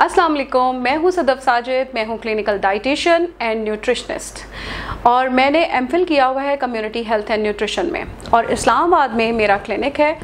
अस्सलाम वालेकुम मैं हूं सदफ साजिद मैं हूं क्लिनिकल डाइटिशियन एंड न्यूट्रिशनिस्ट और मैंने एम किया हुआ है कम्युनिटी हेल्थ एंड न्यूट्रिशन में और इस्लामाबाद में मेरा क्लिनिक है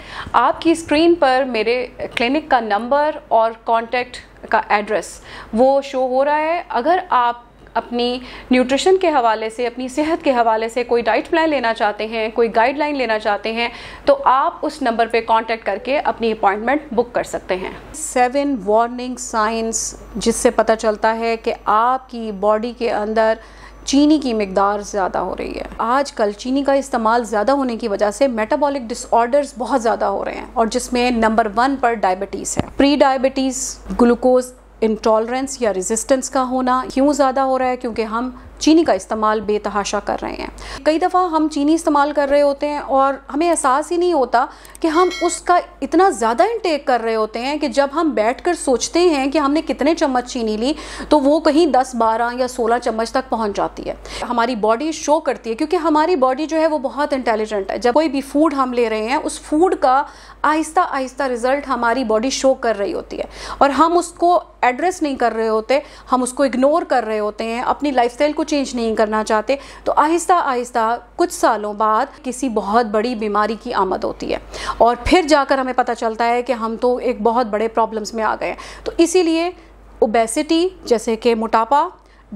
आपकी स्क्रीन पर मेरे क्लिनिक का नंबर और कॉन्टैक्ट का एड्रेस वो शो हो रहा है अगर आप अपनी न्यूट्रिशन के हवाले से अपनी सेहत के हवाले से कोई डाइट प्लान लेना चाहते हैं कोई गाइडलाइन लेना चाहते हैं तो आप उस नंबर पे कांटेक्ट करके अपनी अपॉइंटमेंट बुक कर सकते हैं सेवन वार्निंग साइंस जिससे पता चलता है कि आपकी बॉडी के अंदर चीनी की मकदार ज़्यादा हो रही है आजकल चीनी का इस्तेमाल ज़्यादा होने की वजह से मेटाबॉलिक डिसऑर्डर्स बहुत ज़्यादा हो रहे हैं और जिसमें नंबर वन पर डायबिटीज़ है प्री डायबिटीज़ ग्लूकोज इंटॉलरेंस या रेजिस्टेंस का होना क्यों ज़्यादा हो रहा है क्योंकि हम चीनी का इस्तेमाल बेतहाशा कर रहे हैं कई दफ़ा हम चीनी इस्तेमाल कर रहे होते हैं और हमें एहसास ही नहीं होता कि हम उसका इतना ज़्यादा इंटेक कर रहे होते हैं कि जब हम बैठ कर सोचते हैं कि हमने कितने चम्मच चीनी ली तो वो कहीं दस बारह या सोलह चम्मच तक पहुँच जाती है हमारी बॉडी शो करती है क्योंकि हमारी बॉडी जो है वो बहुत इंटेलिजेंट है जब कोई भी फूड हम ले रहे हैं उस फूड का आहिस्ता आहिस्ता रिजल्ट हमारी बॉडी शो कर रही होती है और हम उसको एड्रेस नहीं कर रहे होते हम उसको इग्नोर कर रहे होते हैं अपनी लाइफ को चेंज नहीं करना चाहते तो आहिस्ता आहिस्ता कुछ सालों बाद किसी बहुत बड़ी बीमारी की आमद होती है और फिर जाकर हमें पता चलता है कि हम तो एक बहुत बड़े प्रॉब्लम्स में आ गए तो इसीलिए ओबेसिटी जैसे कि मोटापा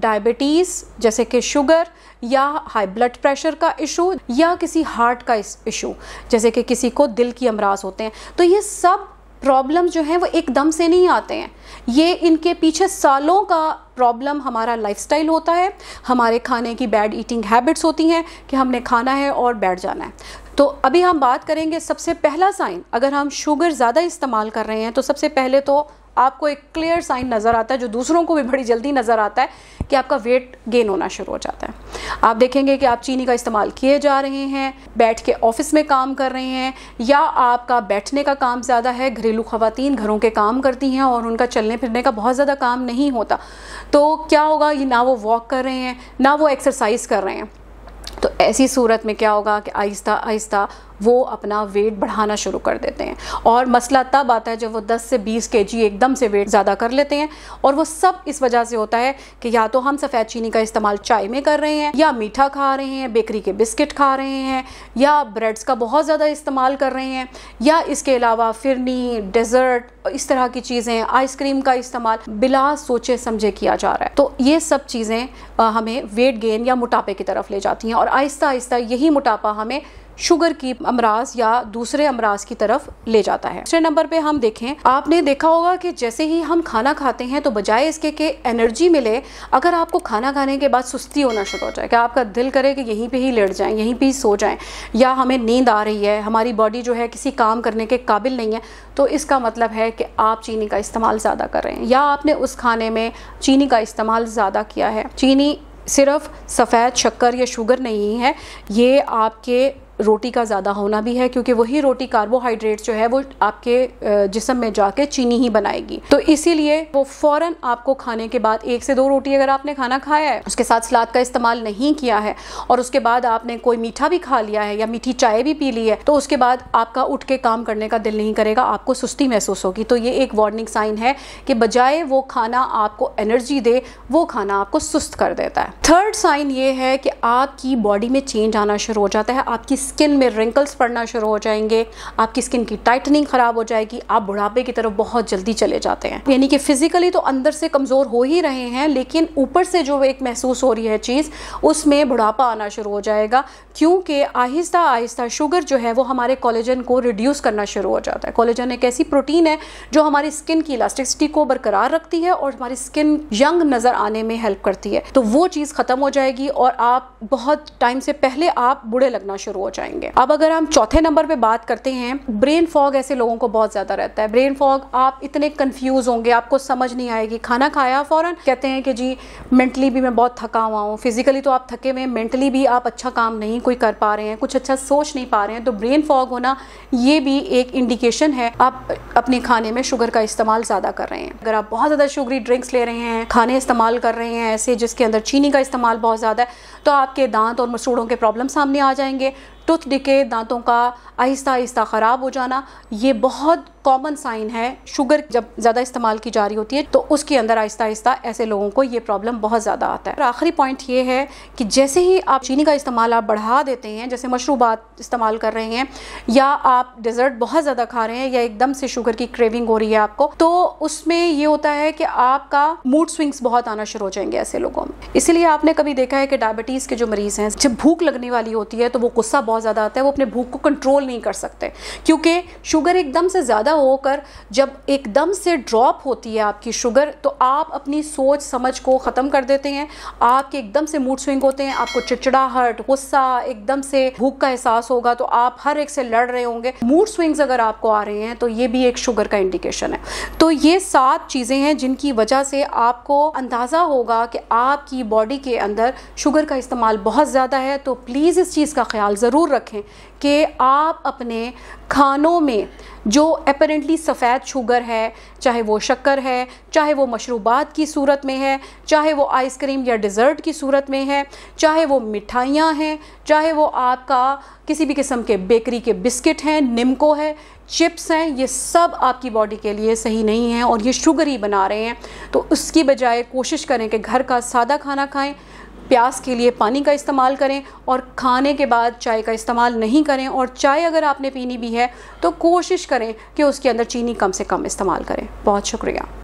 डायबिटीज़ जैसे कि शुगर या हाई ब्लड प्रेशर का इशू या किसी हार्ट का इशू जैसे कि किसी को दिल की अमराज होते हैं तो ये सब प्रॉब्लम जो हैं वो एकदम से नहीं आते हैं ये इनके पीछे सालों का प्रॉब्लम हमारा लाइफस्टाइल होता है हमारे खाने की बैड ईटिंग हैबिट्स होती हैं कि हमने खाना है और बैठ जाना है तो अभी हम बात करेंगे सबसे पहला साइन अगर हम शुगर ज़्यादा इस्तेमाल कर रहे हैं तो सबसे पहले तो आपको एक क्लियर साइन नज़र आता है जो दूसरों को भी बड़ी जल्दी नज़र आता है कि आपका वेट गेन होना शुरू हो जाता है आप देखेंगे कि आप चीनी का इस्तेमाल किए जा रहे हैं बैठ के ऑफिस में काम कर रहे हैं या आपका बैठने का काम ज़्यादा है घरेलू खवतान घरों के काम करती हैं और उनका चलने फिरने का बहुत ज़्यादा काम नहीं होता तो क्या होगा ये ना वो वॉक कर रहे हैं ना वो एक्सरसाइज कर रहे हैं तो ऐसी सूरत में क्या होगा कि आहिस्ता आहिस्ता वो अपना वेट बढ़ाना शुरू कर देते हैं और मसला तब आता है जब वो 10 से 20 के जी एकदम से वेट ज़्यादा कर लेते हैं और वो सब इस वजह से होता है कि या तो हम सफ़ेद चीनी का इस्तेमाल चाय में कर रहे हैं या मीठा खा रहे हैं बेकरी के बिस्किट खा रहे हैं या ब्रेड्स का बहुत ज़्यादा इस्तेमाल कर रहे हैं या इसके अलावा फिरनी डेजर्ट इस तरह की चीज़ें आइसक्रीम का इस्तेमाल बिला सोचे समझे किया जा रहा है तो ये सब चीज़ें हमें वेट गेन या मोटापे की तरफ ले जाती हैं और आहिस्ता आहिस्ता यही मोटापा हमें शुगर की अमराज या दूसरे अमराज की तरफ ले जाता है दूसरे नंबर पे हम देखें आपने देखा होगा कि जैसे ही हम खाना खाते हैं तो बजाय इसके कि एनर्जी मिले अगर आपको खाना खाने के बाद सुस्ती होना शुरू हो जाए कि आपका दिल करे कि यहीं पे ही लेट जाएं यहीं पे ही सो जाएं या हमें नींद आ रही है हमारी बॉडी जो है किसी काम करने के काबिल नहीं है तो इसका मतलब है कि आप चीनी का इस्तेमाल ज़्यादा कर रहे हैं या आपने उस खाने में चीनी का इस्तेमाल ज़्यादा किया है चीनी सिर्फ सफ़ेद शक्कर या शुगर नहीं है ये आपके रोटी का ज़्यादा होना भी है क्योंकि वही रोटी कार्बोहाइड्रेट जो है वो आपके जिसम में जाके चीनी ही बनाएगी तो इसीलिए वो फ़ौरन आपको खाने के बाद एक से दो रोटी अगर आपने खाना खाया है उसके साथ सलाद का इस्तेमाल नहीं किया है और उसके बाद आपने कोई मीठा भी खा लिया है या मीठी चाय भी पी ली है तो उसके बाद आपका उठ के काम करने का दिल नहीं करेगा आपको सुस्ती महसूस होगी तो ये एक वार्निंग साइन है कि बजाय वो खाना आपको एनर्जी दे वो खाना आपको सुस्त कर देता है थर्ड साइन ये है कि आपकी बॉडी में चेंज आना शुरू हो जाता है आपकी स्किन में रिंकल्स पड़ना शुरू हो जाएंगे आपकी स्किन की टाइटनिंग ख़राब हो जाएगी आप बुढ़ापे की तरफ बहुत जल्दी चले जाते हैं यानी कि फिजिकली तो अंदर से कमज़ोर हो ही रहे हैं लेकिन ऊपर से जो एक महसूस हो रही है चीज़ उसमें बुढ़ापा आना शुरू हो जाएगा क्योंकि आहिस्ता आहिस्ता शुगर जो है वो हमारे कॉलेजन को रिड्यूस करना शुरू हो जाता है कॉलेजन एक ऐसी प्रोटीन है जो हमारी स्किन की इलास्टिसिटी को बरकरार रखती है और हमारी स्किन यंग नज़र आने में हेल्प करती है तो वो चीज़ ख़त्म हो जाएगी और आप बहुत टाइम से पहले आप बूढ़े लगना शुरू हो जाए जाएंगे अब अगर हम चौथे नंबर पे बात करते हैं ब्रेन फॉग ऐसे लोगों को बहुत ज्यादा रहता है ब्रेन फॉग आप इतने कंफ्यूज होंगे आपको समझ नहीं आएगी खाना खाया फौरन कहते हैं कि जी मेंटली भी मैं बहुत थका हुआ हूँ फिजिकली तो आप थके हुए हैं मेंटली भी आप अच्छा काम नहीं कोई कर पा रहे हैं कुछ अच्छा सोच नहीं पा रहे हैं तो ब्रेन फॉग होना ये भी एक इंडिकेशन है आप अपने खाने में शुगर का इस्तेमाल ज़्यादा कर रहे हैं अगर आप बहुत ज़्यादा शुगरी ड्रिंक्स ले रहे हैं खाने इस्तेमाल कर रहे हैं ऐसे जिसके अंदर चीनी का इस्तेमाल बहुत ज़्यादा है तो आपके दांत और मसूड़ों के प्रॉब्लम सामने आ जाएंगे टूथ डिके दांतों का आहिस्ता आहिस्ता ख़राब हो जाना ये बहुत कॉमन साइन है शुगर जब ज़्यादा इस्तेमाल की जा रही होती है तो उसके अंदर आहिस्ता आहिस्ता ऐसे लोगों को ये प्रॉब्लम बहुत ज़्यादा आता है और आखिरी पॉइंट ये है कि जैसे ही आप चीनी का इस्तेमाल आप बढ़ा देते हैं जैसे मशरूबात इस्तेमाल कर रहे हैं या आप डिज़र्ट बहुत ज़्यादा खा रहे हैं या एकदम से शुगर की क्रेविंग हो रही है आपको तो उसमें ये होता है कि आपका मूड स्विंग्स बहुत आना शुरू हो जाएंगे ऐसे लोगों में इसीलिए आपने कभी देखा है कि डायबिटीज़ के जो मरीज़ हैं जब भूख लगने वाली होती है तो वो गुस्सा बहुत ज़्यादा आता है वो अपने भूख को कंट्रोल नहीं कर सकते क्योंकि शुगर एकदम से ज़्यादा होकर जब एकदम से ड्रॉप होती है आपकी शुगर तो आप अपनी सोच समझ को ख़त्म कर देते हैं आपके एकदम से मूड स्विंग होते हैं आपको चिड़चिड़ाहट गुस्सा एकदम से भूख का एहसास होगा तो आप हर एक से लड़ रहे होंगे मूड स्विंग्स अगर आपको आ रहे हैं तो ये भी एक शुगर का इंडिकेशन है तो ये सात चीज़ें हैं जिनकी वजह से आपको अंदाज़ा होगा कि आपकी बॉडी के अंदर शुगर का इस्तेमाल बहुत ज़्यादा है तो प्लीज़ इस चीज़ का ख्याल ज़रूर रखें कि आप अपने खानों में जो एप करेंटली सफ़ेद शुगर है चाहे वो शक्कर है चाहे वो मशरूबात की सूरत में है चाहे वो आइसक्रीम या डिज़र्ट की सूरत में है चाहे वो मिठाइयाँ हैं चाहे वो आपका किसी भी किस्म के बेकरी के बिस्किट हैं निमको है चिप्स हैं ये सब आपकी बॉडी के लिए सही नहीं है और ये शुगर ही बना रहे हैं तो उसकी बजाय कोशिश करें कि घर का सादा खाना खाएं प्यास के लिए पानी का इस्तेमाल करें और खाने के बाद चाय का इस्तेमाल नहीं करें और चाय अगर आपने पीनी भी है तो कोशिश करें कि उसके अंदर चीनी कम से कम इस्तेमाल करें बहुत शुक्रिया